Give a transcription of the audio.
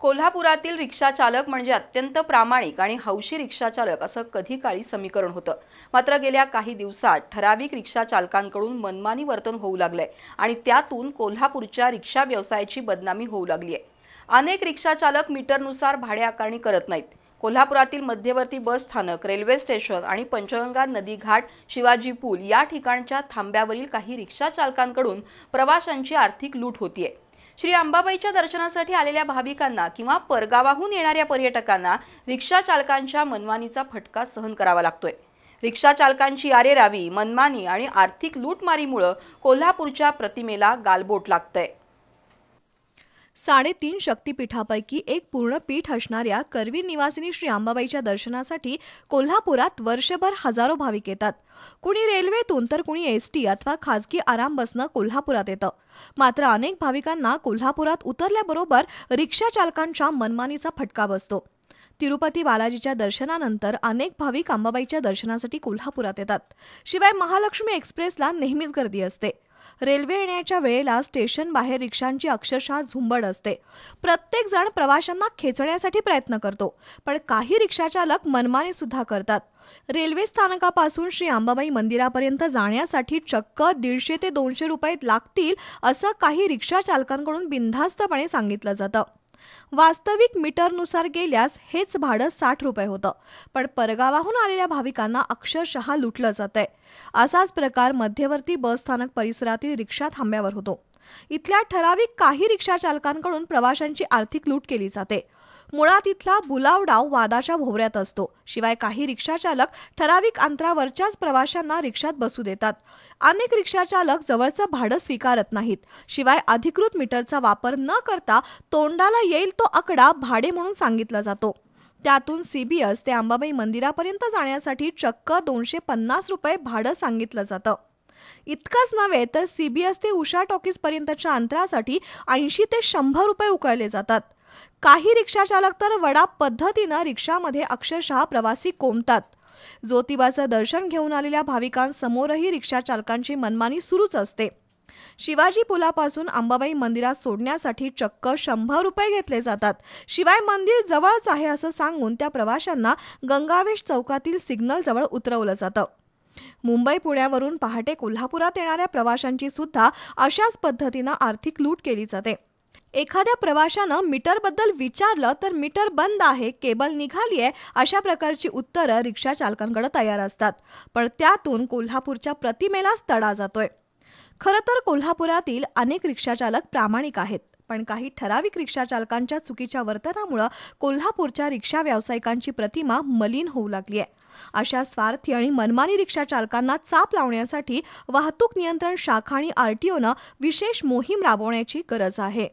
कोल्हापुरातील रिक्षाचालक म्हणजे अत्यंत प्रामाणिक आणि हौशी रिक्षाचालक असं कधी काळी समीकरण होतं मात्र गेल्या काही दिवसात ठराविक रिक्षा चालकांकडून मनमानी वर्तन होऊ लागलंय आणि त्यातून कोल्हापूरच्या रिक्षा व्यवसायाची बदनामी होऊ लागली आहे अनेक रिक्षा चालक मीटरनुसार भाडे आकारणी करत नाहीत कोल्हापुरातील मध्यवर्ती बस स्थानक रेल्वे स्टेशन आणि पंचगंगा नदी घाट शिवाजी पूल या ठिकाणच्या थांब्यावरील काही रिक्षा चालकांकडून प्रवाशांची आर्थिक लूट होतीये श्री अंबाबाईच्या दर्शनासाठी आलेल्या भाविकांना किंवा परगावाहून येणाऱ्या पर्यटकांना रिक्षा चालकांच्या मनमानीचा फटका सहन करावा लागतोय रिक्षा चालकांची आरेरावी मनमानी आणि आर्थिक लूटमारीमुळं कोल्हापूरच्या प्रतिमेला गालबोट लागतंय साडेतीन शक्तीपीठापैकी एक पूर्ण पीठ असणाऱ्या करवीर निवासिनी श्री आंबाबाईच्या दर्शनासाठी कोल्हापुरात वर्षभर हजारो भाविक येतात कुणी रेल्वेतून तर कुणी एस टी अथवा खाजगी आराम बसनं कोल्हापुरात येतं मात्र अनेक भाविकांना कोल्हापुरात उतरल्याबरोबर रिक्षा चालकांच्या मनमानीचा फटका बसतो तिरुपती बालाजीच्या दर्शनानंतर अनेक भाविक आंबाबाईच्या दर्शनासाठी कोल्हापुरात येतात शिवाय महालक्ष्मी एक्सप्रेसला नेहमीच गर्दी असते रेल्वे येण्याच्या वेळेला स्टेशन बाहेर रिक्षांची अक्षरशः झुंबड असते प्रत्येक जण प्रवाशांना खेचण्यासाठी प्रयत्न करतो पण काही रिक्षाचालक मनमानी सुद्धा करतात रेल्वे स्थानकापासून श्री आंबाबाई मंदिरापर्यंत जाण्यासाठी चक्क दीडशे ते दोनशे रुपये लागतील असं काही रिक्षा चालकांकडून बिनधास्तपणे सांगितलं जातं वास्तविक मीटरनुसार गेल्यास हेच भाडं साठ रुपये होतं पण परगावाहून आलेल्या भाविकांना अक्षरशः लुटलं जात असाच प्रकार मध्यवर्ती बस स्थानक परिसरातील रिक्षा थांब्यावर होतो इथल्या ठराविक काही रिक्षा चालकांकडून प्रवाशांची आर्थिक लूट केली जाते मुळात इथला बुलावडाव वादाच्या भोवऱ्यात असतो शिवाय काही रिक्षाचालक ठराविक अंतरावरच्याच प्रवाशांना रिक्षात बसू देतात अनेक रिक्षाचालक जवळचं भाडं स्वीकारत नाहीत शिवाय अधिकृत मीटरचा वापर न करता तोंडाला येईल तो आकडा भाडे म्हणून सांगितला जातो त्यातून सीबीएस ते अंबाबाई मंदिरापर्यंत जाण्यासाठी चक्क दोनशे पन्नास रुपये भाडं सांगितलं जातं इतकंच नव्हे तर सीबीएस ते उषा टॉकीजपर्यंतच्या अंतरासाठी ऐंशी ते शंभर रुपये उकळले जातात काही रिक्षाचालक तर वडा पद्धतीनं रिक्षामध्ये अक्षरशः प्रवासी कोंबतात ज्योतिबाचं दर्शन घेऊन आलेल्या भाविकांसमोरही रिक्षाचालकांची मनमानी सुरूच असते शिवाजी पुलापासून अंबाबाई मंदिरात सोडण्यासाठी चक्क शंभर रुपये घेतले जातात शिवाय मंदिर जवळच आहे असं सांगून त्या प्रवाशांना गंगावेश चौकातील सिग्नल जवळ उतरवलं जातं मुंबई पुण्यावरून पहाटे कोल्हापुरात येणाऱ्या प्रवाशांची सुद्धा अशाच पद्धतीनं आर्थिक लूट केली जाते एखाद्या प्रवाशानं मीटरबद्दल विचारलं तर मीटर बंद आहे केबल निघाली आहे अशा प्रकारची उत्तरं रिक्षा चालकांकडे तयार असतात पण त्यातून कोल्हापूरच्या प्रतिमेलाच तडा जातोय खरं तर कोल्हापुरातील अनेक रिक्षाचालक प्रामाणिक आहेत पण काही ठराविक रिक्षाचालकांच्या चुकीच्या वर्तनामुळं कोल्हापूरच्या रिक्षा व्यावसायिकांची प्रतिमा मलिन होऊ लागली आहे अशा स्वार्थी आणि मनमानी रिक्षा चालकांना चाप लावण्यासाठी वाहतूक नियंत्रण शाखा आणि आरटीओनं विशेष मोहीम राबवण्याची गरज आहे